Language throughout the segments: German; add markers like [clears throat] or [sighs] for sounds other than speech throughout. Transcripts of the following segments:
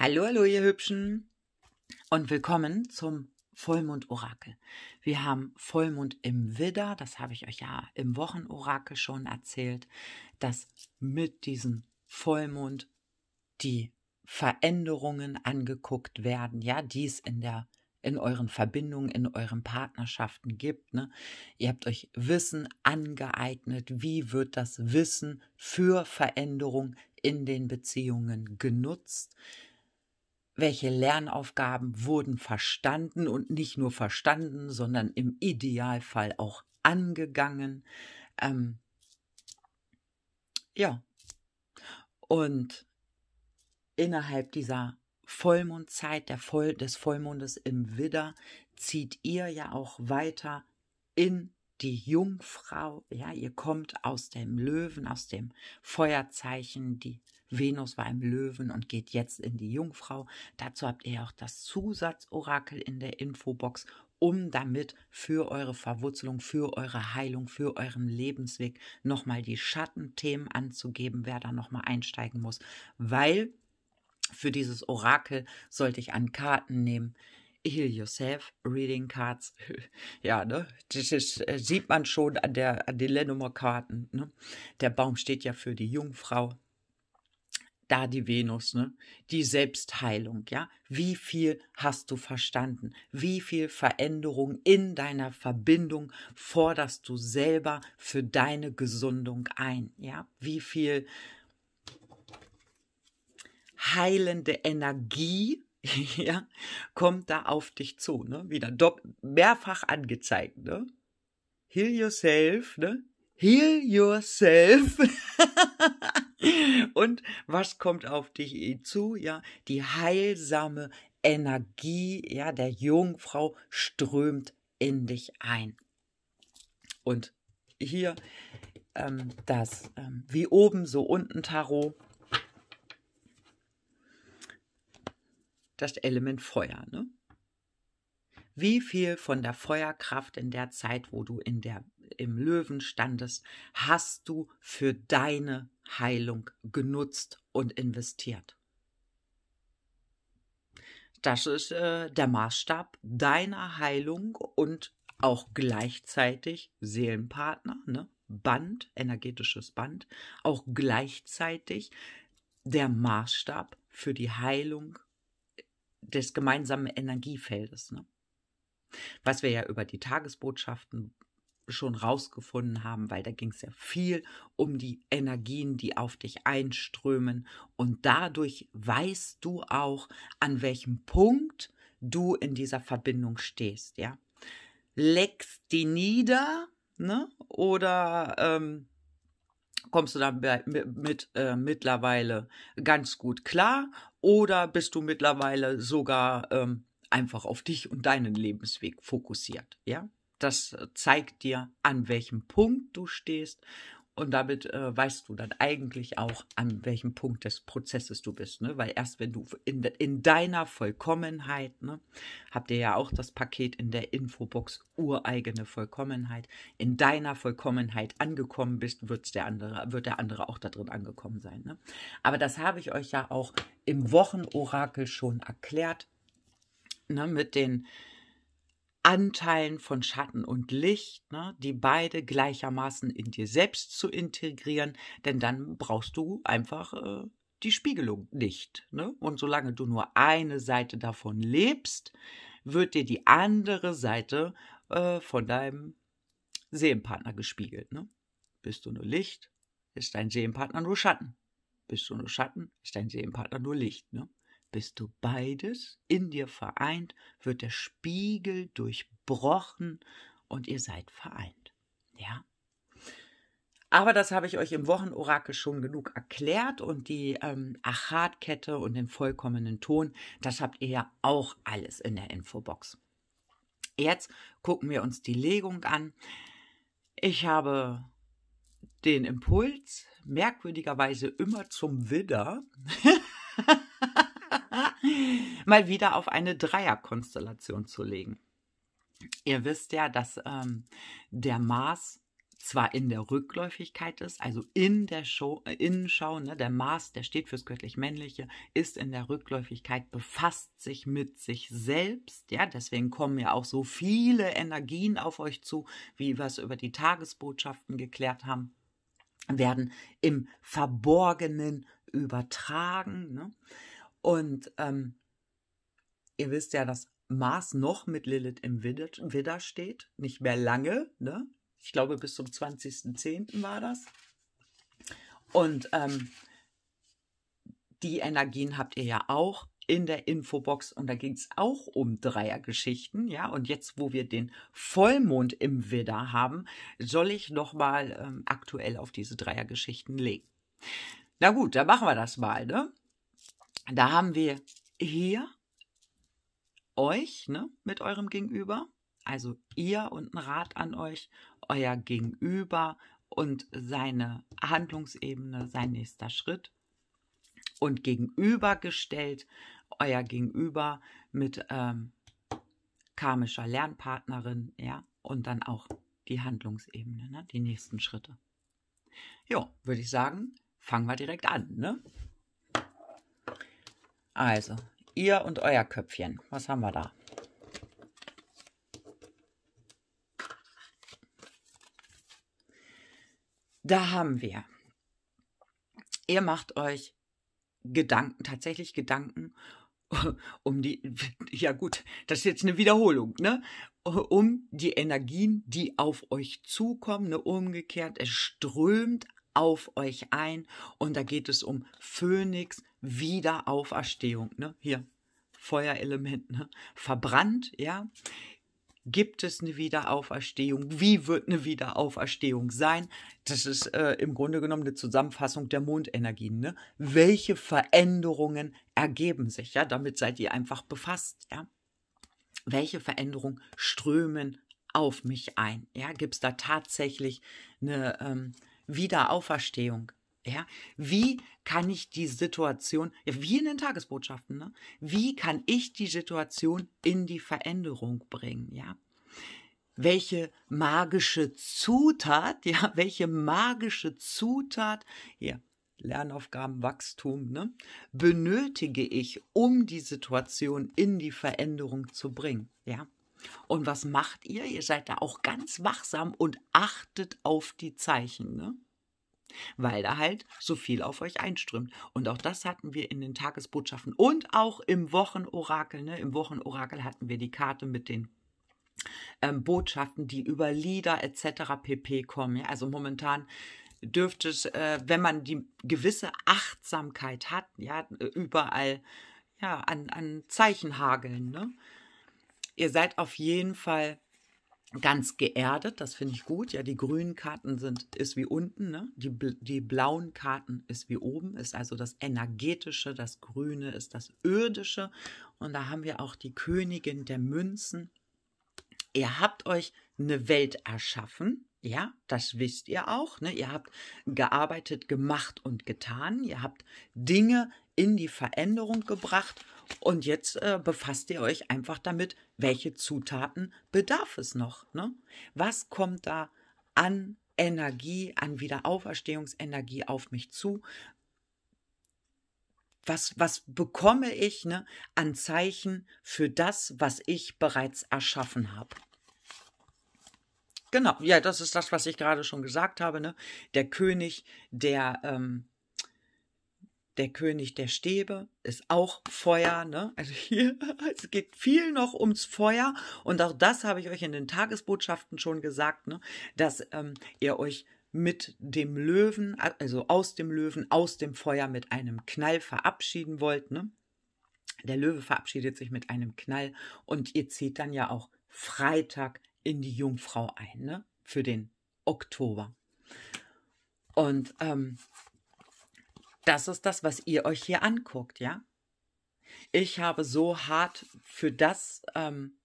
Hallo, hallo, ihr Hübschen und willkommen zum Vollmond-Orakel. Wir haben Vollmond im Widder, das habe ich euch ja im Wochenorakel schon erzählt, dass mit diesem Vollmond die Veränderungen angeguckt werden, ja, die es in der in euren Verbindungen, in euren Partnerschaften gibt. Ne? Ihr habt euch Wissen angeeignet. Wie wird das Wissen für Veränderung in den Beziehungen genutzt? welche Lernaufgaben wurden verstanden und nicht nur verstanden, sondern im Idealfall auch angegangen. Ähm, ja. Und innerhalb dieser Vollmondzeit der Voll, des Vollmondes im Widder zieht ihr ja auch weiter in die Jungfrau. Ja, ihr kommt aus dem Löwen, aus dem Feuerzeichen, die Venus war im Löwen und geht jetzt in die Jungfrau. Dazu habt ihr auch das Zusatzorakel in der Infobox, um damit für eure Verwurzelung, für eure Heilung, für euren Lebensweg nochmal die Schattenthemen anzugeben, wer da nochmal einsteigen muss. Weil für dieses Orakel sollte ich an Karten nehmen, Heal Yourself Reading Cards. [laughs] Ja, ne? Das, ist, äh, sieht man schon an, der, an den Lenomer Karten. Ne? Der Baum steht ja für die Jungfrau da die Venus, ne? Die Selbstheilung, ja? Wie viel hast du verstanden? Wie viel Veränderung in deiner Verbindung forderst du selber für deine Gesundung ein, ja? Wie viel heilende Energie [laughs] ja, kommt da auf dich zu, ne? Wieder mehrfach angezeigt, ne? Heal yourself, ne? Heal yourself. [laughs] Und was kommt auf dich zu? Ja, die heilsame Energie, ja, der Jungfrau strömt in dich ein. Und hier ähm, das ähm, wie oben, so unten Tarot. Das Element Feuer, ne? Wie viel von der Feuerkraft in der Zeit, wo du in der, im Löwen standest, hast du für deine Heilung genutzt und investiert. Das ist äh, der Maßstab deiner Heilung und auch gleichzeitig Seelenpartner, ne? Band, energetisches Band, auch gleichzeitig der Maßstab für die Heilung des gemeinsamen Energiefeldes. Ne? Was wir ja über die Tagesbotschaften schon rausgefunden haben, weil da ging es ja viel um die Energien, die auf dich einströmen. Und dadurch weißt du auch, an welchem Punkt du in dieser Verbindung stehst, ja. Leckst die nieder, ne? Oder ähm, kommst du da mit äh, mittlerweile ganz gut klar? Oder bist du mittlerweile sogar ähm, einfach auf dich und deinen Lebensweg fokussiert, ja? Das äh, zeigt dir, an welchem Punkt du stehst und damit äh, weißt du dann eigentlich auch, an welchem Punkt des Prozesses du bist. Ne? Weil erst wenn du in, de, in deiner Vollkommenheit, ne, habt ihr ja auch das Paket in der Infobox ureigene Vollkommenheit, in deiner Vollkommenheit angekommen bist, wird's der andere, wird der andere auch da drin angekommen sein. Ne? Aber das habe ich euch ja auch im Wochenorakel schon erklärt, ne, mit den Anteilen von Schatten und Licht, ne, die beide gleichermaßen in dir selbst zu integrieren, denn dann brauchst du einfach äh, die Spiegelung nicht. Ne? Und solange du nur eine Seite davon lebst, wird dir die andere Seite äh, von deinem Seelenpartner gespiegelt. Ne? Bist du nur Licht, ist dein Seelenpartner nur Schatten. Bist du nur Schatten, ist dein Seelenpartner nur Licht. Ne? Bist du beides in dir vereint, wird der Spiegel durchbrochen und ihr seid vereint. Ja? Aber das habe ich euch im Wochenorakel schon genug erklärt und die ähm, achat und den vollkommenen Ton, das habt ihr ja auch alles in der Infobox. Jetzt gucken wir uns die Legung an. Ich habe den Impuls merkwürdigerweise immer zum Widder. [laughs] [laughs] mal wieder auf eine Dreierkonstellation zu legen. Ihr wisst ja, dass ähm, der Mars zwar in der Rückläufigkeit ist, also in der Show, äh, Innenschau, ne, der Mars, der steht fürs göttlich-männliche, ist in der Rückläufigkeit, befasst sich mit sich selbst, ja, deswegen kommen ja auch so viele Energien auf euch zu, wie wir es über die Tagesbotschaften geklärt haben, werden im Verborgenen übertragen, ne? und ähm, Ihr wisst ja, dass Mars noch mit Lilith im Widder steht. Nicht mehr lange, ne? Ich glaube, bis zum 20.10. war das. Und ähm, die Energien habt ihr ja auch in der Infobox und da ging es auch um Dreiergeschichten, ja. Und jetzt, wo wir den Vollmond im Widder haben, soll ich nochmal ähm, aktuell auf diese Dreiergeschichten legen. Na gut, dann machen wir das mal, ne? Da haben wir hier euch, ne, mit eurem Gegenüber, also ihr und ein Rat an euch, euer Gegenüber und seine Handlungsebene, sein nächster Schritt und gegenübergestellt euer Gegenüber mit ähm, karmischer Lernpartnerin, ja, und dann auch die Handlungsebene, ne, die nächsten Schritte. Ja, würde ich sagen, fangen wir direkt an, ne? Also, ihr und euer Köpfchen. Was haben wir da? Da haben wir. Ihr macht euch Gedanken, tatsächlich Gedanken [laughs] um die, ja gut, das ist jetzt eine Wiederholung, ne? Um die Energien, die auf euch zukommen, ne, umgekehrt, es strömt auf euch ein. Und da geht es um Phönix, Wiederauferstehung. Ne? Hier, Feuerelement, ne? verbrannt, ja. Gibt es eine Wiederauferstehung? Wie wird eine Wiederauferstehung sein? Das ist äh, im Grunde genommen eine Zusammenfassung der Mondenergien. Ne? Welche Veränderungen ergeben sich? Ja, damit seid ihr einfach befasst. Ja? Welche Veränderungen strömen auf mich ein? Ja, gibt es da tatsächlich eine ähm, Wiederauferstehung. Ja, wie kann ich die Situation, wie in den Tagesbotschaften, ne? wie kann ich die Situation in die Veränderung bringen? Ja, welche magische Zutat, ja, [laughs] welche magische Zutat, ja, Lernaufgaben, Wachstum, ne, benötige ich, um die Situation in die Veränderung zu bringen, ja. Und was macht ihr? Ihr seid da auch ganz wachsam und achtet auf die Zeichen, ne? weil da halt so viel auf euch einströmt. Und auch das hatten wir in den Tagesbotschaften und auch im Wochenorakel. Ne? Im Wochenorakel hatten wir die Karte mit den ähm, Botschaften, die über Lieder etc. pp kommen. Ja? Also momentan dürfte es, äh, wenn man die gewisse Achtsamkeit hat, ja, überall ja, an, an Zeichen hageln. Ne? Ihr seid auf jeden Fall ganz geerdet, das finde ich gut. Ja, die grünen Karten sind, ist wie unten, ne? die, die blauen Karten ist wie oben, ist also das energetische, das grüne ist das irdische. Und da haben wir auch die Königin der Münzen. Ihr habt euch eine Welt erschaffen, ja, das wisst ihr auch. Ne? Ihr habt gearbeitet, gemacht und getan. Ihr habt Dinge in die Veränderung gebracht. Und jetzt äh, befasst ihr euch einfach damit, welche Zutaten bedarf es noch. Ne? Was kommt da an Energie, an Wiederauferstehungsenergie auf mich zu? Was, was bekomme ich ne, an Zeichen für das, was ich bereits erschaffen habe? Genau, ja, das ist das, was ich gerade schon gesagt habe. Ne? Der König der, ähm, der König der Stäbe ist auch Feuer. Ne? Also hier, [laughs] es geht viel noch ums Feuer. Und auch das habe ich euch in den Tagesbotschaften schon gesagt, ne? dass ähm, ihr euch mit dem Löwen, also aus dem Löwen, aus dem Feuer mit einem Knall verabschieden wollt. Ne? Der Löwe verabschiedet sich mit einem Knall und ihr zieht dann ja auch Freitag in die Jungfrau ein, ne? Für den Oktober. Und ähm, das ist das, was ihr euch hier anguckt, ja? Ich habe so hart für das, ähm,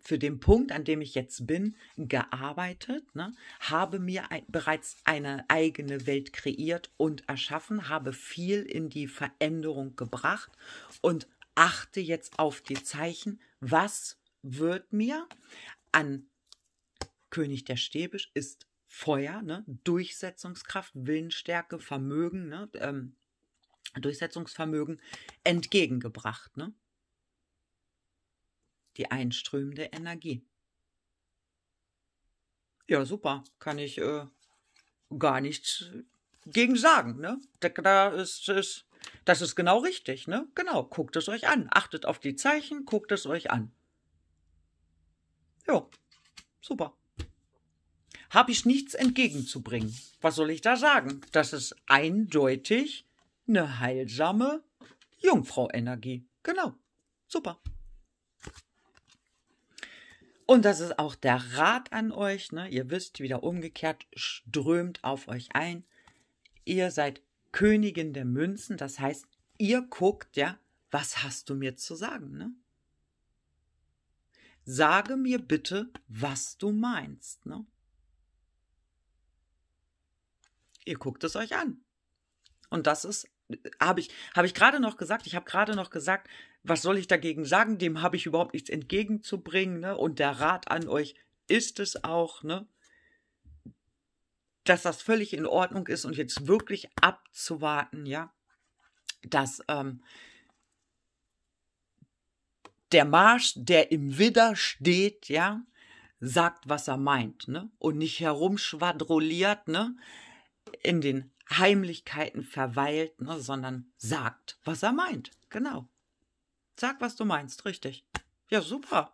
für den Punkt, an dem ich jetzt bin, gearbeitet, ne? habe mir ein, bereits eine eigene Welt kreiert und erschaffen, habe viel in die Veränderung gebracht und achte jetzt auf die Zeichen, was wird mir an König der Stäbisch ist Feuer, ne? Durchsetzungskraft, Willensstärke, Vermögen, ne? Ähm, Durchsetzungsvermögen entgegengebracht. Ne? Die einströmende Energie. Ja, super. Kann ich äh, gar nichts gegen sagen. Ne? Da ist, ist, das ist genau richtig. Ne? Genau. Guckt es euch an. Achtet auf die Zeichen. Guckt es euch an. Ja, super. Habe ich nichts entgegenzubringen. Was soll ich da sagen? Das ist eindeutig eine heilsame Jungfrau-Energie. Genau. Super. Und das ist auch der Rat an euch. Ne? Ihr wisst, wieder umgekehrt, strömt auf euch ein. Ihr seid Königin der Münzen. Das heißt, ihr guckt, ja, was hast du mir zu sagen? Ne? Sage mir bitte, was du meinst. Ne? Ihr guckt es euch an. Und das ist, habe ich, hab ich gerade noch gesagt, ich habe gerade noch gesagt, was soll ich dagegen sagen? Dem habe ich überhaupt nichts entgegenzubringen. Ne? Und der Rat an euch ist es auch, ne? dass das völlig in Ordnung ist und jetzt wirklich abzuwarten, ja, dass ähm, der Marsch, der im Widder steht, ja, sagt, was er meint, ne? Und nicht herumschwadrolliert, ne? In den Heimlichkeiten verweilt, ne? Sondern sagt, was er meint. Genau. Sag, was du meinst, richtig. Ja, super.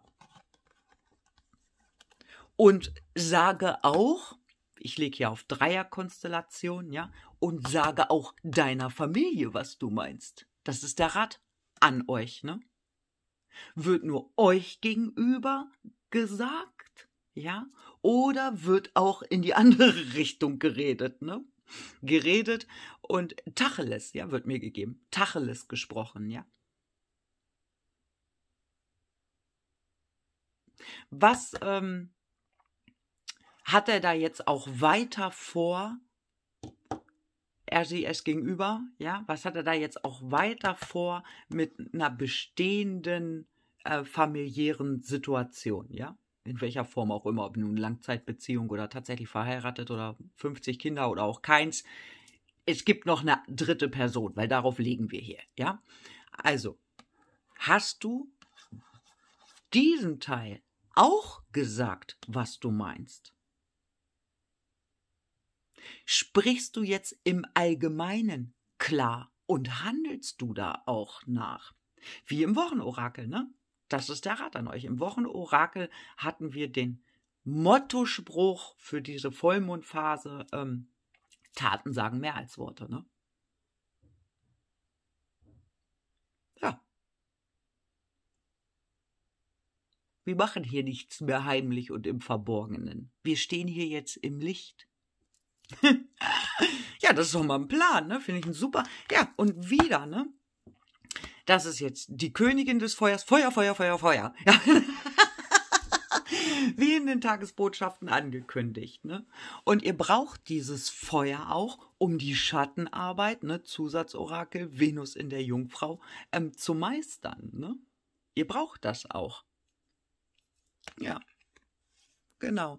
Und sage auch, ich lege hier auf Dreierkonstellationen, ja, und sage auch deiner Familie, was du meinst. Das ist der Rat an euch, ne? Wird nur euch gegenüber gesagt, ja? Oder wird auch in die andere [laughs] Richtung geredet, ne? Geredet und Tacheles, ja, wird mir gegeben. Tacheles gesprochen, ja? Was ähm, hat er da jetzt auch weiter vor? RGS gegenüber, ja, was hat er da jetzt auch weiter vor mit einer bestehenden äh, familiären Situation, ja? In welcher Form auch immer, ob nun Langzeitbeziehung oder tatsächlich verheiratet oder 50 Kinder oder auch keins. Es gibt noch eine dritte Person, weil darauf legen wir hier, ja? Also, hast du diesen Teil auch gesagt, was du meinst? Sprichst du jetzt im Allgemeinen klar und handelst du da auch nach? Wie im Wochenorakel, ne? Das ist der Rat an euch. Im Wochenorakel hatten wir den Mottospruch für diese Vollmondphase. Ähm, Taten sagen mehr als Worte, ne? Ja. Wir machen hier nichts mehr heimlich und im Verborgenen. Wir stehen hier jetzt im Licht ja, das ist doch mal ein Plan, ne? Finde ich ein super. Ja, und wieder, ne? Das ist jetzt die Königin des Feuers. Feuer, Feuer, Feuer, Feuer. Ja. [laughs] Wie in den Tagesbotschaften angekündigt. Ne? Und ihr braucht dieses Feuer auch, um die Schattenarbeit, ne, Zusatzorakel, Venus in der Jungfrau, ähm, zu meistern. Ne? Ihr braucht das auch. Ja. Genau.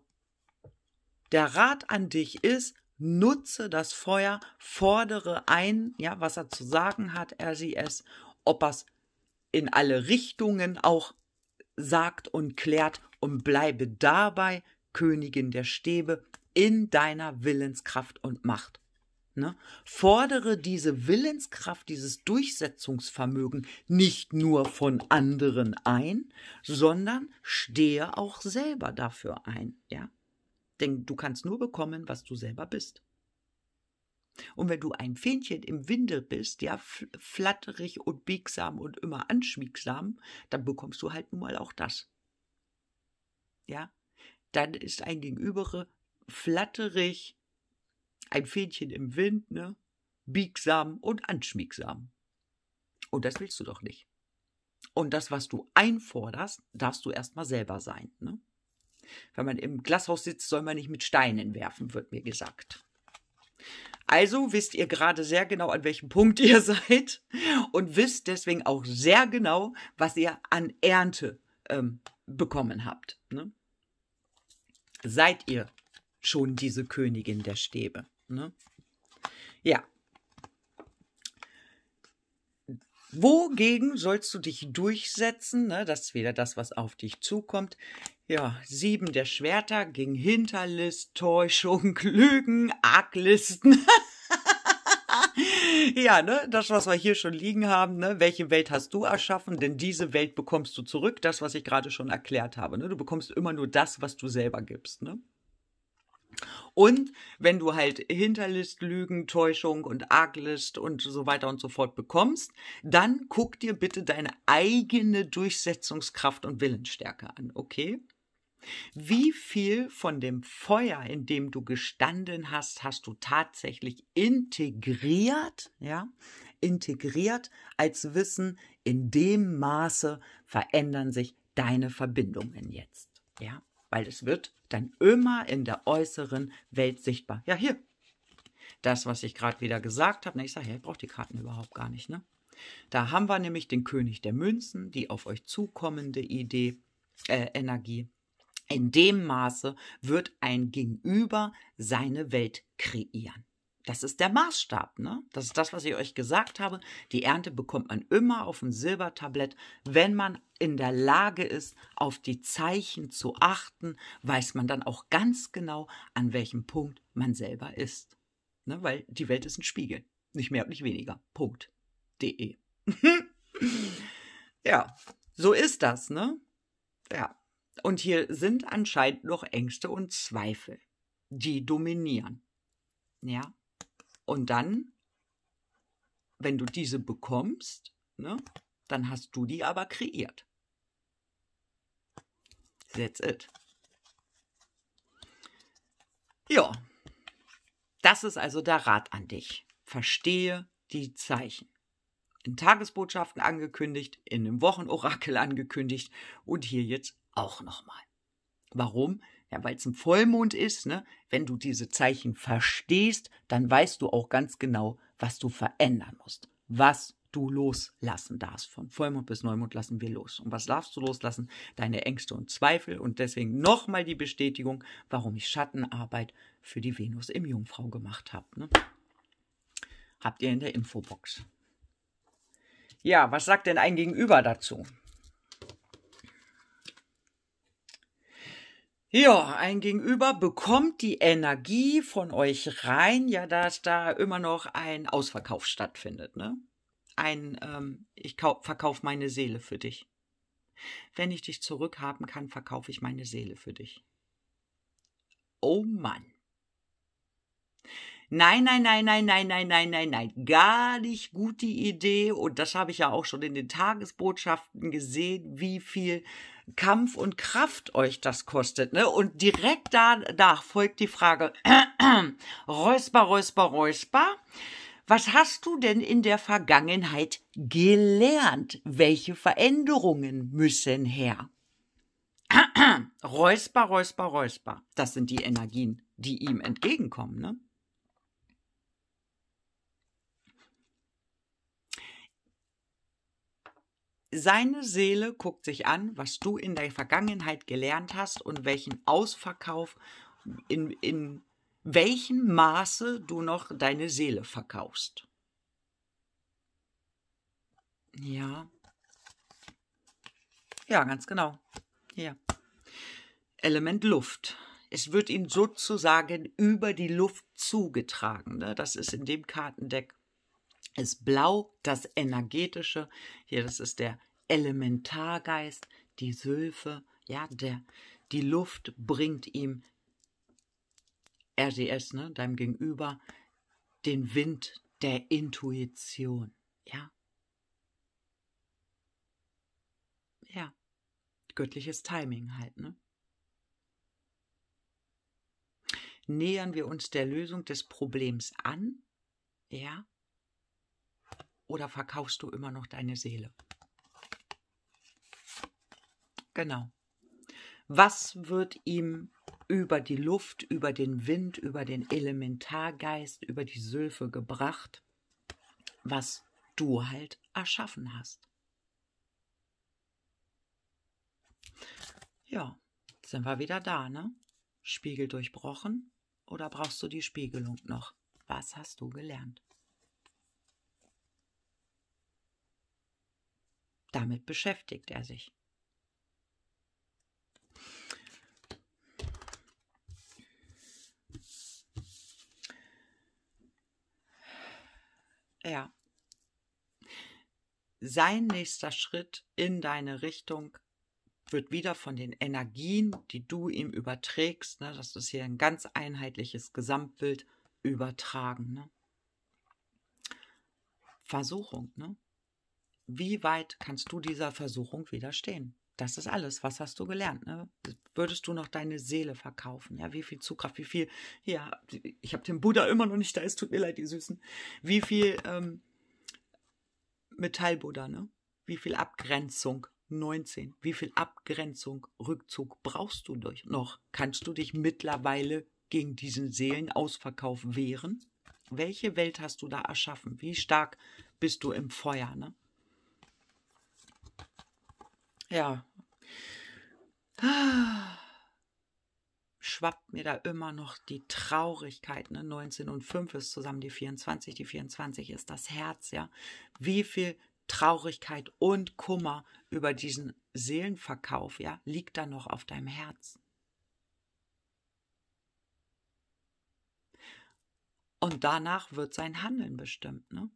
Der Rat an dich ist, nutze das Feuer, fordere ein, ja, was er zu sagen hat, er sie es, ob er es in alle Richtungen auch sagt und klärt und bleibe dabei, Königin der Stäbe, in deiner Willenskraft und Macht. Ne? Fordere diese Willenskraft, dieses Durchsetzungsvermögen nicht nur von anderen ein, sondern stehe auch selber dafür ein. Ja? Denn du kannst nur bekommen, was du selber bist. Und wenn du ein Fähnchen im Winde bist, ja, flatterig und biegsam und immer anschmiegsam, dann bekommst du halt nun mal auch das. Ja, dann ist ein Gegenübere flatterig, ein Fähnchen im Wind, ne, biegsam und anschmiegsam. Und das willst du doch nicht. Und das, was du einforderst, darfst du erstmal selber sein, ne? Wenn man im Glashaus sitzt, soll man nicht mit Steinen werfen, wird mir gesagt. Also wisst ihr gerade sehr genau, an welchem Punkt [laughs] ihr seid und wisst deswegen auch sehr genau, was ihr an Ernte ähm, bekommen habt. Ne? Seid ihr schon diese Königin der Stäbe? Ne? Ja. Wogegen sollst du dich durchsetzen? Ne? Das ist wieder das, was auf dich zukommt. Ja, sieben der Schwerter gegen Hinterlist, Täuschung, [laughs] Lügen, Arglisten. [laughs] ja, ne, das, was wir hier schon liegen haben, ne, welche Welt hast du erschaffen? Denn diese Welt bekommst du zurück, das, was ich gerade schon erklärt habe. Ne? Du bekommst immer nur das, was du selber gibst, ne? Und wenn du halt Hinterlist, Lügen, Täuschung und Arglist und so weiter und so fort bekommst, dann guck dir bitte deine eigene Durchsetzungskraft und Willensstärke an, okay? Wie viel von dem Feuer, in dem du gestanden hast, hast du tatsächlich integriert, ja, integriert als Wissen, in dem Maße verändern sich deine Verbindungen jetzt, ja, weil es wird dann immer in der äußeren Welt sichtbar. Ja, hier, das, was ich gerade wieder gesagt habe, ne, ich sage, ja, ich brauche die Karten überhaupt gar nicht, ne? Da haben wir nämlich den König der Münzen, die auf euch zukommende Idee, äh, Energie in dem Maße wird ein Gegenüber seine Welt kreieren. Das ist der Maßstab, ne? Das ist das, was ich euch gesagt habe. Die Ernte bekommt man immer auf dem Silbertablett. Wenn man in der Lage ist, auf die Zeichen zu achten, weiß man dann auch ganz genau, an welchem Punkt man selber ist. Ne? Weil die Welt ist ein Spiegel. Nicht mehr und nicht weniger. Punkt. De. [laughs] ja, so ist das, ne? Ja. Und hier sind anscheinend noch Ängste und Zweifel, die dominieren. Ja. Und dann, wenn du diese bekommst, ne, dann hast du die aber kreiert. That's it. Ja. Das ist also der Rat an dich. Verstehe die Zeichen. In Tagesbotschaften angekündigt, in einem Wochenorakel angekündigt und hier jetzt auch nochmal. Warum? Ja, weil es ein Vollmond ist. Ne? Wenn du diese Zeichen verstehst, dann weißt du auch ganz genau, was du verändern musst. Was du loslassen darfst. Von Vollmond bis Neumond lassen wir los. Und was darfst du loslassen? Deine Ängste und Zweifel. Und deswegen nochmal die Bestätigung, warum ich Schattenarbeit für die Venus im Jungfrau gemacht habe. Ne? Habt ihr in der Infobox. Ja, was sagt denn ein Gegenüber dazu? Ja, ein Gegenüber bekommt die Energie von euch rein, ja, dass da immer noch ein Ausverkauf stattfindet, ne? Ein, ähm, ich verkaufe meine Seele für dich. Wenn ich dich zurückhaben kann, verkaufe ich meine Seele für dich. Oh Mann. Nein, nein, nein, nein, nein, nein, nein, nein, nein. Gar nicht gut die Idee. Und das habe ich ja auch schon in den Tagesbotschaften gesehen, wie viel Kampf und Kraft euch das kostet. Ne? Und direkt danach folgt die Frage, [clears throat] Räusper, Räusper, Räusper. Was hast du denn in der Vergangenheit gelernt? Welche Veränderungen müssen her? [clears throat] Räusper, Räusper, Räusper. Das sind die Energien, die ihm entgegenkommen, ne? Seine Seele guckt sich an, was du in der Vergangenheit gelernt hast und welchen Ausverkauf, in, in welchem Maße du noch deine Seele verkaufst. Ja. Ja, ganz genau. Ja. Element Luft. Es wird ihnen sozusagen über die Luft zugetragen. Ne? Das ist in dem Kartendeck ist Blau das Energetische. Hier, das ist der Elementargeist, die Sülfe, ja, der, die Luft bringt ihm RDS, ne, deinem Gegenüber, den Wind der Intuition, ja. Ja, göttliches Timing halt, ne. Nähern wir uns der Lösung des Problems an, ja, oder verkaufst du immer noch deine Seele? Genau. Was wird ihm über die Luft, über den Wind, über den Elementargeist, über die Sülfe gebracht, was du halt erschaffen hast? Ja, sind wir wieder da, ne? Spiegel durchbrochen oder brauchst du die Spiegelung noch? Was hast du gelernt? Damit beschäftigt er sich. Ja. Sein nächster Schritt in deine Richtung wird wieder von den Energien, die du ihm überträgst, ne, das ist hier ein ganz einheitliches Gesamtbild, übertragen. Ne? Versuchung, ne? wie weit kannst du dieser Versuchung widerstehen? Das ist alles. Was hast du gelernt? Ne? Würdest du noch deine Seele verkaufen? Ja, wie viel Zugkraft, wie viel, ja, ich habe den Buddha immer noch nicht da, es tut mir leid, die Süßen. Wie viel ähm, Metallbuddha, ne? Wie viel Abgrenzung 19? Wie viel Abgrenzung, Rückzug brauchst du durch noch? Kannst du dich mittlerweile gegen diesen Seelenausverkauf wehren? Welche Welt hast du da erschaffen? Wie stark bist du im Feuer, ne? ja, [sighs] schwappt mir da immer noch die Traurigkeit. Ne? 19 und 5 ist zusammen die 24. Die 24 ist das Herz, ja. Wie viel Traurigkeit und Kummer über diesen Seelenverkauf, ja, liegt da noch auf deinem Herz. Und danach wird sein Handeln bestimmt, ne?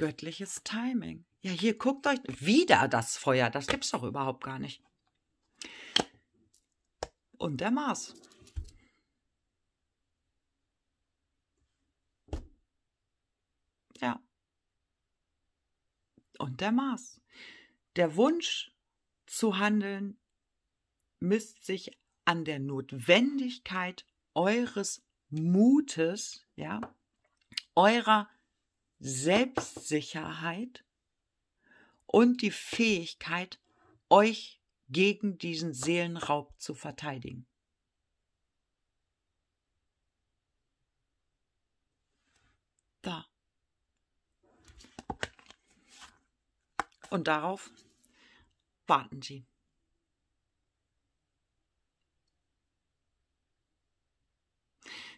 Göttliches Timing. Ja, hier guckt euch wieder das Feuer. Das gibt es doch überhaupt gar nicht. Und der Mars. Ja. Und der Mars. Der Wunsch zu handeln misst sich an der Notwendigkeit eures Mutes, ja, eurer Selbstsicherheit und die Fähigkeit, euch gegen diesen Seelenraub zu verteidigen. Da. Und darauf warten Sie.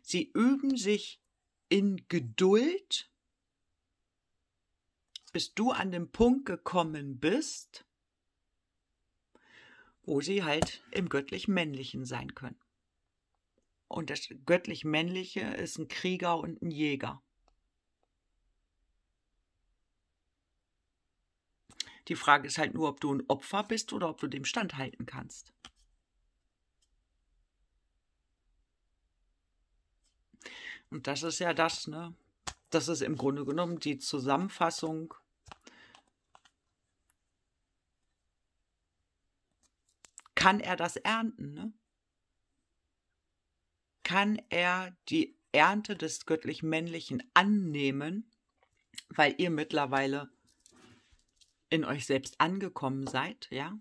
Sie üben sich in Geduld bis du an den Punkt gekommen bist, wo sie halt im göttlich-männlichen sein können. Und das göttlich-männliche ist ein Krieger und ein Jäger. Die Frage ist halt nur, ob du ein Opfer bist oder ob du dem standhalten kannst. Und das ist ja das, ne? Das ist im Grunde genommen die Zusammenfassung kann er das ernten? Ne? Kann er die Ernte des göttlich-männlichen annehmen, weil ihr mittlerweile in euch selbst angekommen seid, ja?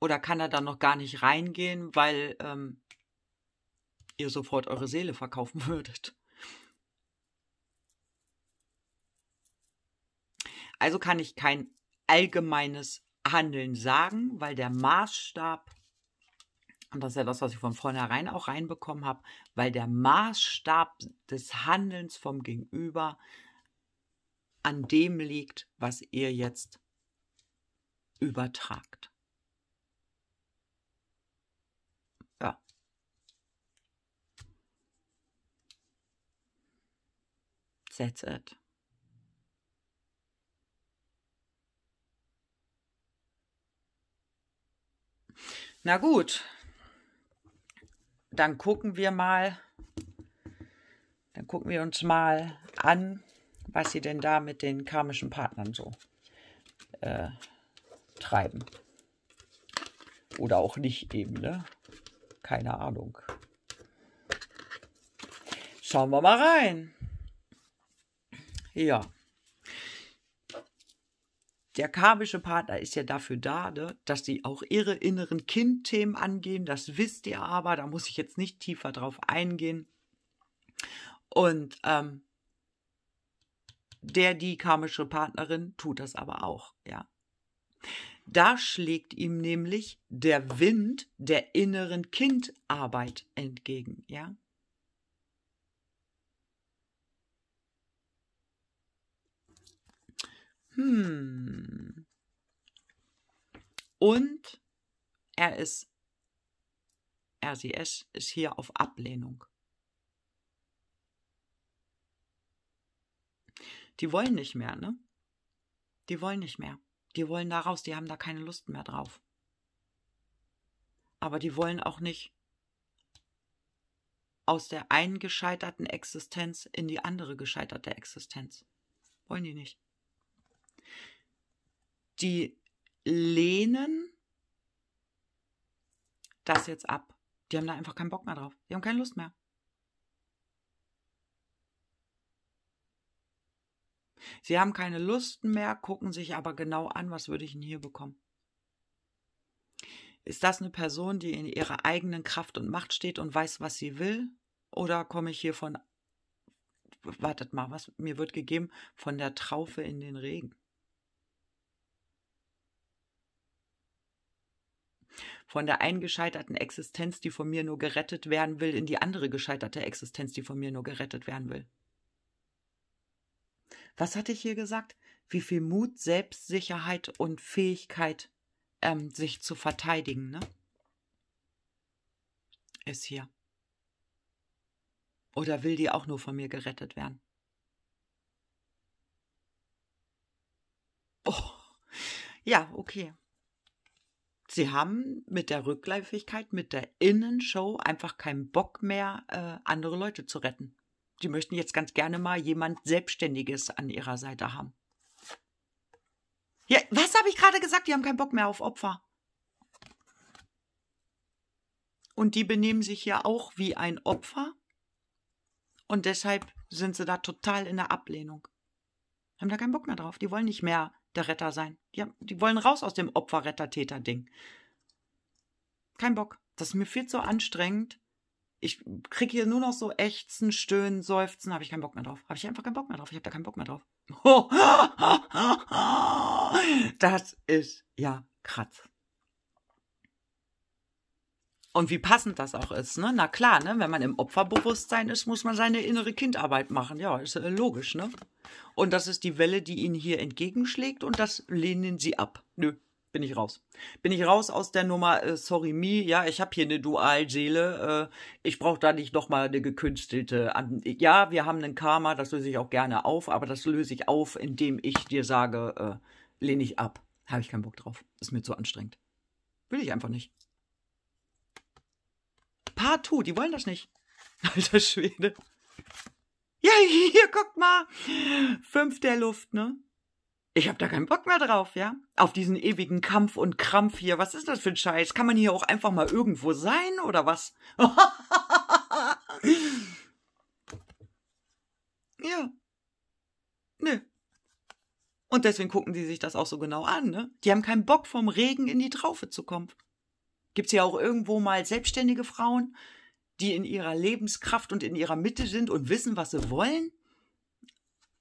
Oder kann er da noch gar nicht reingehen, weil ähm, ihr sofort eure Seele verkaufen [laughs] würdet? Also kann ich kein allgemeines Handeln sagen, weil der Maßstab, und das ist ja das, was ich von vornherein auch reinbekommen habe, weil der Maßstab des Handelns vom Gegenüber an dem liegt, was ihr jetzt übertragt. Ja. That's it. Na gut, dann gucken wir mal, dann gucken wir uns mal an, was sie denn da mit den karmischen Partnern so äh, treiben. Oder auch nicht eben, ne? Keine Ahnung. Schauen wir mal rein. Ja der karmische Partner ist ja dafür da, ne, dass sie auch ihre inneren Kindthemen angehen. Das wisst ihr aber, da muss ich jetzt nicht tiefer drauf eingehen. Und ähm, der, die karmische Partnerin, tut das aber auch, ja. Da schlägt ihm nämlich der Wind der inneren Kindarbeit entgegen, ja. Hm. Und er ist, RCS ist hier auf Ablehnung. Die wollen nicht mehr, ne? Die wollen nicht mehr. Die wollen da raus, die haben da keine Lust mehr drauf. Aber die wollen auch nicht aus der einen gescheiterten Existenz in die andere gescheiterte Existenz. Wollen die nicht die lehnen das jetzt ab. Die haben da einfach keinen Bock mehr drauf. Die haben keine Lust mehr. Sie haben keine Lust mehr, gucken sich aber genau an, was würde ich denn hier bekommen. Ist das eine Person, die in ihrer eigenen Kraft und Macht steht und weiß, was sie will? Oder komme ich hier von, wartet mal, was mir wird gegeben, von der Traufe in den Regen? von der einen gescheiterten Existenz, die von mir nur gerettet werden will, in die andere gescheiterte Existenz, die von mir nur gerettet werden will. Was hatte ich hier gesagt? Wie viel Mut, Selbstsicherheit und Fähigkeit, ähm, sich zu verteidigen, ne? Ist hier. Oder will die auch nur von mir gerettet werden? Oh. Ja, okay sie haben mit der Rückläufigkeit, mit der Innenshow einfach keinen Bock mehr, äh, andere Leute zu retten. Die möchten jetzt ganz gerne mal jemand Selbstständiges an ihrer Seite haben. Ja, was habe ich gerade gesagt? Die haben keinen Bock mehr auf Opfer. Und die benehmen sich ja auch wie ein Opfer. Und deshalb sind sie da total in der Ablehnung. Haben da keinen Bock mehr drauf. Die wollen nicht mehr der Retter sein. Die, haben, die wollen raus aus dem Opfer-Retter-Täter-Ding. Kein Bock. Das ist mir viel zu anstrengend. Ich kriege hier nur noch so Ächzen, Stöhnen, Seufzen. Habe ich keinen Bock mehr drauf. Habe ich einfach keinen Bock mehr drauf. Ich habe da keinen Bock mehr drauf. [laughs] Das ist ja Kratz. Und wie passend das auch ist, ne? Na klar, ne? Wenn man im Opferbewusstsein ist, muss man seine innere Kindarbeit machen. Ja, ist äh, logisch, ne? Und das ist die Welle, die ihnen hier entgegenschlägt und das lehnen sie ab. Nö, bin ich raus. Bin ich raus aus der Nummer, äh, sorry me, ja, ich habe hier eine Dualseele, äh, ich brauche da nicht nochmal eine gekünstelte. An ja, wir haben einen Karma, das löse ich auch gerne auf, aber das löse ich auf, indem ich dir sage, äh, lehne ich ab. Habe ich keinen Bock drauf. Ist mir zu anstrengend. Will ich einfach nicht. Partout, die wollen das nicht. [laughs] Alter Schwede. Ja, hier, guck mal. Fünf der Luft, ne? Ich hab da keinen Bock mehr drauf, ja? Auf diesen ewigen Kampf und Krampf hier. Was ist das für ein Scheiß? Kann man hier auch einfach mal irgendwo sein oder was? [laughs] ja. Nö. Und deswegen gucken die sich das auch so genau an, ne? Die haben keinen Bock vom Regen in die Traufe zu kommen. Gibt es ja auch irgendwo mal selbstständige Frauen, die in ihrer Lebenskraft und in ihrer Mitte sind und wissen, was sie wollen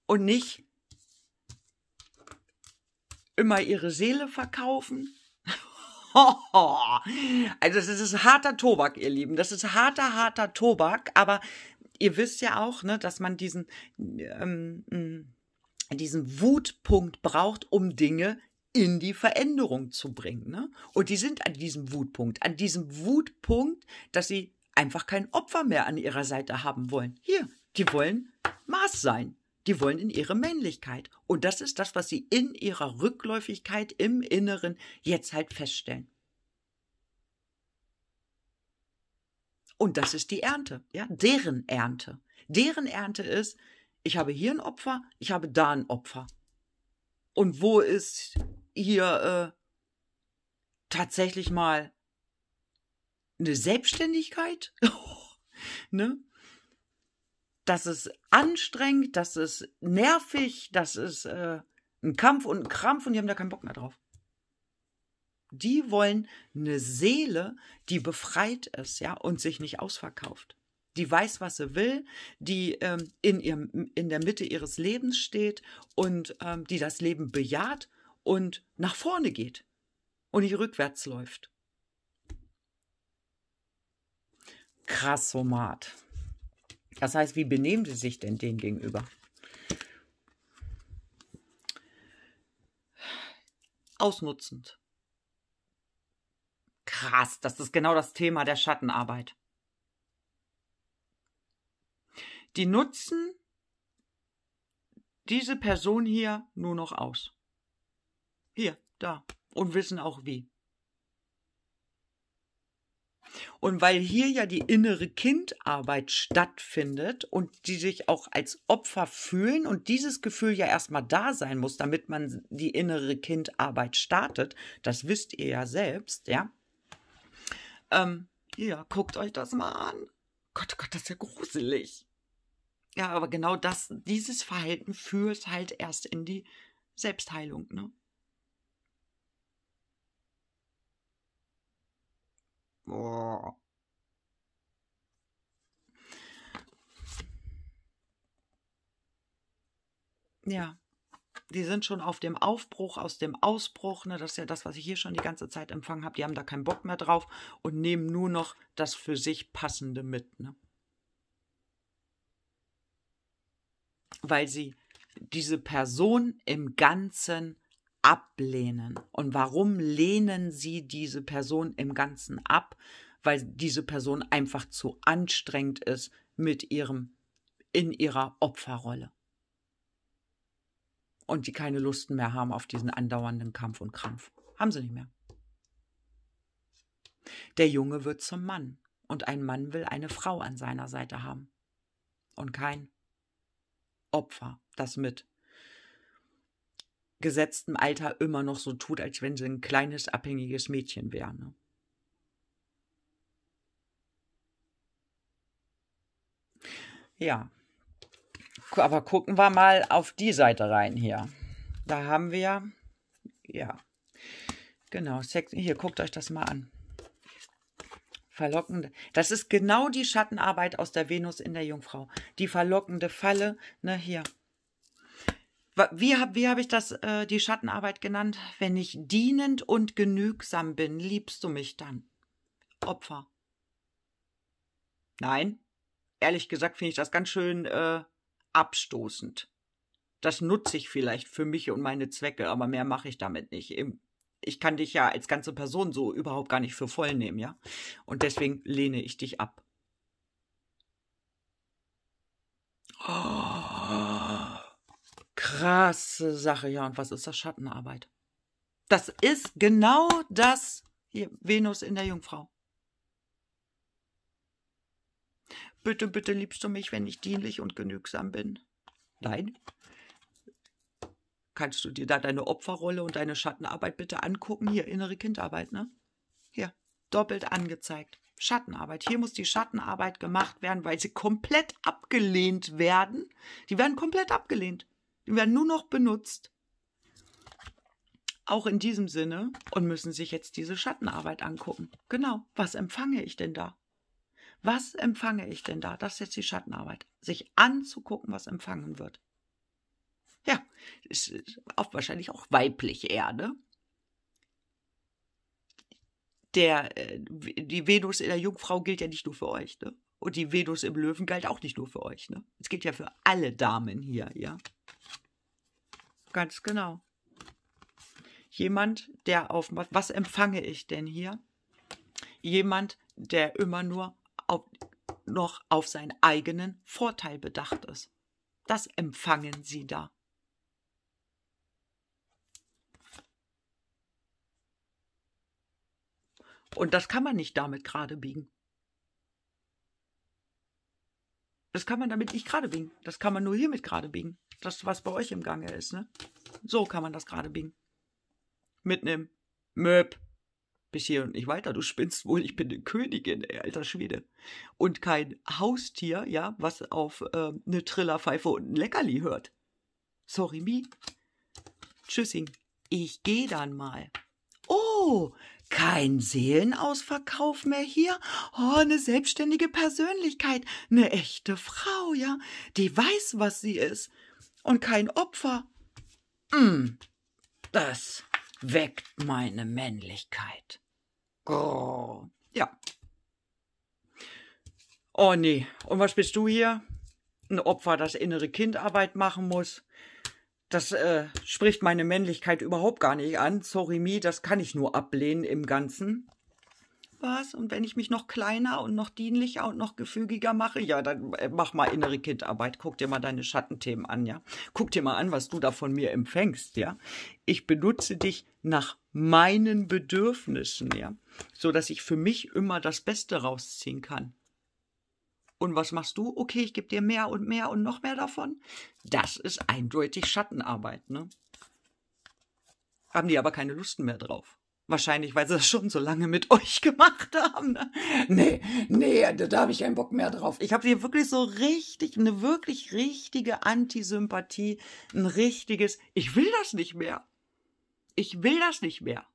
und nicht immer ihre Seele verkaufen. [laughs] also das ist harter Tobak, ihr Lieben. Das ist harter, harter Tobak. Aber ihr wisst ja auch, ne, dass man diesen, ähm, diesen Wutpunkt braucht, um Dinge in die Veränderung zu bringen. Ne? Und die sind an diesem Wutpunkt, an diesem Wutpunkt, dass sie einfach kein Opfer mehr an ihrer Seite haben wollen. Hier, die wollen Maß sein. Die wollen in ihre Männlichkeit. Und das ist das, was sie in ihrer Rückläufigkeit im Inneren jetzt halt feststellen. Und das ist die Ernte, ja, deren Ernte. Deren Ernte ist, ich habe hier ein Opfer, ich habe da ein Opfer. Und wo ist hier äh, tatsächlich mal eine Selbstständigkeit, [laughs] ne? Das ist anstrengend, das ist nervig, das ist äh, ein Kampf und ein Krampf und die haben da keinen Bock mehr drauf. Die wollen eine Seele, die befreit ist, ja, und sich nicht ausverkauft. Die weiß, was sie will, die ähm, in, ihrem, in der Mitte ihres Lebens steht und ähm, die das Leben bejaht und nach vorne geht und nicht rückwärts läuft. Krassomat. Das heißt, wie benehmen sie sich denn denen gegenüber? Ausnutzend. Krass, das ist genau das Thema der Schattenarbeit. Die nutzen diese Person hier nur noch aus hier, da und wissen auch wie. Und weil hier ja die innere Kindarbeit stattfindet und die sich auch als Opfer fühlen und dieses Gefühl ja erstmal da sein muss, damit man die innere Kindarbeit startet, das wisst ihr ja selbst, ja. Ähm, ja, guckt euch das mal an. Gott, oh Gott, das ist ja gruselig. Ja, aber genau das, dieses Verhalten führt halt erst in die Selbstheilung, ne? Oh. Ja, die sind schon auf dem Aufbruch, aus dem Ausbruch. Ne? Das ist ja das, was ich hier schon die ganze Zeit empfangen habe. Die haben da keinen Bock mehr drauf und nehmen nur noch das für sich Passende mit. Ne? Weil sie diese Person im Ganzen ablehnen. Und warum lehnen sie diese Person im Ganzen ab? Weil diese Person einfach zu anstrengend ist mit ihrem, in ihrer Opferrolle. Und die keine Lust mehr haben auf diesen andauernden Kampf und Krampf. Haben sie nicht mehr. Der Junge wird zum Mann und ein Mann will eine Frau an seiner Seite haben und kein Opfer, das mit gesetztem Alter immer noch so tut, als wenn sie ein kleines, abhängiges Mädchen wäre. Ne? Ja. Aber gucken wir mal auf die Seite rein hier. Da haben wir, ja, genau, Sex. Hier, guckt euch das mal an. Verlockende. Das ist genau die Schattenarbeit aus der Venus in der Jungfrau. Die verlockende Falle, ne, hier. Wie habe wie hab ich das, äh, die Schattenarbeit genannt? Wenn ich dienend und genügsam bin, liebst du mich dann? Opfer. Nein, ehrlich gesagt finde ich das ganz schön äh, abstoßend. Das nutze ich vielleicht für mich und meine Zwecke, aber mehr mache ich damit nicht. Ich kann dich ja als ganze Person so überhaupt gar nicht für voll nehmen, ja? Und deswegen lehne ich dich ab. Oh krasse Sache. Ja, und was ist das Schattenarbeit? Das ist genau das hier, Venus in der Jungfrau. Bitte, bitte liebst du mich, wenn ich dienlich und genügsam bin. Nein. Kannst du dir da deine Opferrolle und deine Schattenarbeit bitte angucken? Hier, innere Kindarbeit, ne? Hier, doppelt angezeigt. Schattenarbeit. Hier muss die Schattenarbeit gemacht werden, weil sie komplett abgelehnt werden. Die werden komplett abgelehnt. Die werden nur noch benutzt, auch in diesem Sinne, und müssen sich jetzt diese Schattenarbeit angucken. Genau, was empfange ich denn da? Was empfange ich denn da? Das ist jetzt die Schattenarbeit. Sich anzugucken, was empfangen wird. Ja, ist auch wahrscheinlich auch weiblich Erde. Ne? Der, äh, die Venus in der Jungfrau gilt ja nicht nur für euch, ne? Und die Venus im Löwen galt auch nicht nur für euch, ne? Es gilt ja für alle Damen hier, ja? Ganz genau. Jemand, der auf was empfange ich denn hier? Jemand, der immer nur auf, noch auf seinen eigenen Vorteil bedacht ist. Das empfangen sie da. Und das kann man nicht damit gerade biegen. Das kann man damit nicht gerade biegen. Das kann man nur hiermit gerade biegen. Das, was bei euch im Gange ist, ne? So kann man das gerade biegen. Mit einem Möb. Bis hier und nicht weiter. Du spinnst wohl, ich bin eine Königin, ey, alter Schwede. Und kein Haustier, ja, was auf äh, eine Trillerpfeife und ein Leckerli hört. Sorry, me. Tschüssing. Ich gehe dann mal. Oh, kein Seelenausverkauf mehr hier? Oh, eine selbstständige Persönlichkeit, eine echte Frau, ja? Die weiß, was sie ist. Und kein Opfer. Mm, das weckt meine Männlichkeit. Oh, ja. Oh nee, und was bist du hier? Ein Opfer, das innere Kindarbeit machen muss das äh, spricht meine Männlichkeit überhaupt gar nicht an. Sorry me, das kann ich nur ablehnen im Ganzen. Was? Und wenn ich mich noch kleiner und noch dienlicher und noch gefügiger mache, ja, dann äh, mach mal innere Kindarbeit. Guck dir mal deine Schattenthemen an, ja. Guck dir mal an, was du da von mir empfängst, ja. Ich benutze dich nach meinen Bedürfnissen, ja, so dass ich für mich immer das Beste rausziehen kann. Und was machst du? Okay, ich gebe dir mehr und mehr und noch mehr davon. Das ist eindeutig Schattenarbeit, ne? Haben die aber keine Lust mehr drauf. Wahrscheinlich, weil sie das schon so lange mit [laughs] euch gemacht haben. Ne? Nee, nee, da habe ich keinen Bock mehr drauf. Ich habe hier wirklich so richtig, eine wirklich richtige Antisympathie, ein richtiges, ich will das nicht mehr. Ich will das nicht mehr.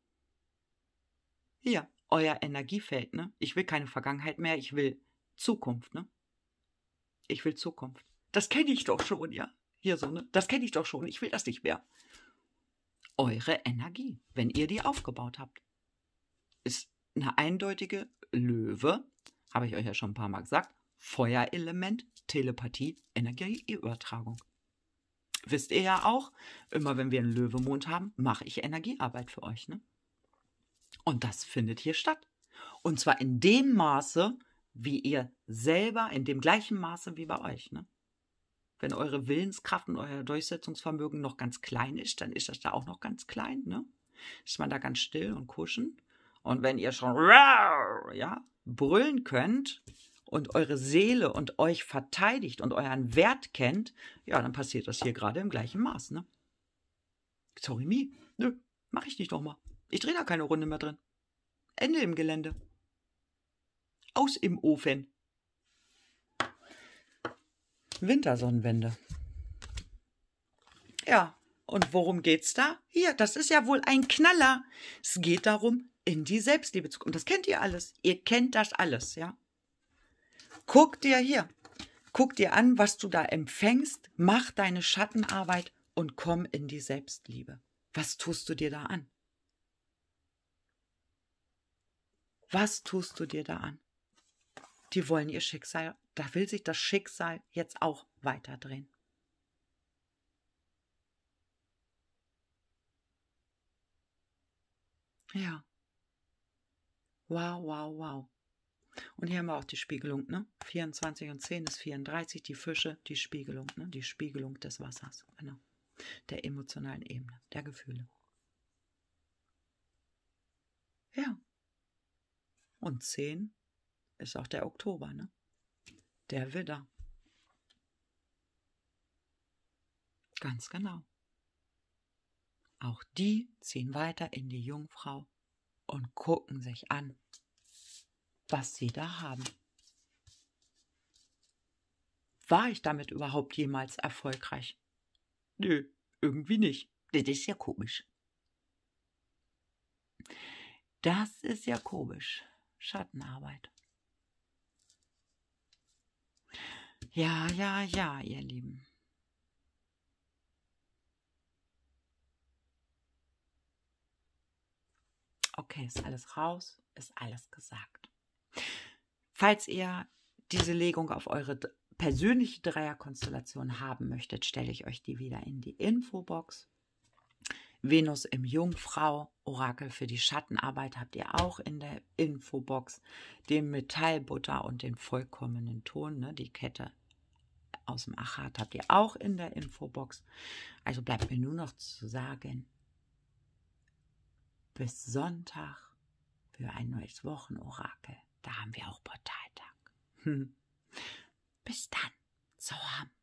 Hier, euer Energiefeld, ne? Ich will keine Vergangenheit mehr, ich will Zukunft, ne? ich will Zukunft. Das kenne ich doch schon, ja. Hier so, ne? Das kenne ich doch schon, ich will das nicht mehr. Eure Energie, wenn ihr die aufgebaut habt, ist eine eindeutige Löwe, habe ich euch ja schon ein paar Mal gesagt, Feuerelement, Telepathie, Energieübertragung. Wisst ihr ja auch, immer wenn wir einen Löwemond haben, mache ich Energiearbeit für euch, ne? Und das findet hier statt. Und zwar in dem Maße, wie ihr selber in dem gleichen Maße wie bei euch. Ne? Wenn eure Willenskraft und euer Durchsetzungsvermögen noch ganz klein ist, dann ist das da auch noch ganz klein. Ne? Ist man da ganz still und kuschen. Und wenn ihr schon [laughs] ja, brüllen könnt und eure Seele und euch verteidigt und euren Wert kennt, ja, dann passiert das hier gerade im gleichen Maß. Ne? Sorry, me. Nö, mach ich nicht nochmal. Ich drehe da keine Runde mehr drin. Ende im Gelände aus im Ofen. Wintersonnenwende. Ja, und worum geht's da? Hier, das ist ja wohl ein Knaller. Es geht darum, in die Selbstliebe zu kommen. Das kennt ihr alles. Ihr kennt das alles, ja? Guck dir hier. Guck dir an, was du da empfängst. Mach deine Schattenarbeit und komm in die Selbstliebe. Was tust du dir da an? Was tust du dir da an? die wollen ihr Schicksal, da will sich das Schicksal jetzt auch weiterdrehen. Ja. Wow, wow, wow. Und hier haben wir auch die Spiegelung, ne? 24 und 10 ist 34, die Fische, die Spiegelung, ne? Die Spiegelung des Wassers, genau. Der emotionalen Ebene, der Gefühle. Ja. Und 10 ist auch der Oktober, ne? Der Widder. Ganz genau. Auch die ziehen weiter in die Jungfrau und gucken sich an, was sie da haben. War ich damit überhaupt jemals erfolgreich? Nö, irgendwie nicht. Das ist ja komisch. Das ist ja komisch. Schattenarbeit. Ja, ja, ja, ihr Lieben. Okay, ist alles raus, ist alles gesagt. Falls ihr diese Legung auf eure persönliche Dreierkonstellation haben möchtet, stelle ich euch die wieder in die Infobox. Venus im Jungfrau, Orakel für die Schattenarbeit habt ihr auch in der Infobox, den Metallbutter und den vollkommenen Ton, ne, die Kette aus dem Achat habt ihr auch in der Infobox. Also bleibt mir nur noch zu sagen, bis Sonntag für ein neues Wochenorakel. Da haben wir auch Portaltag. [laughs] bis dann. So haben.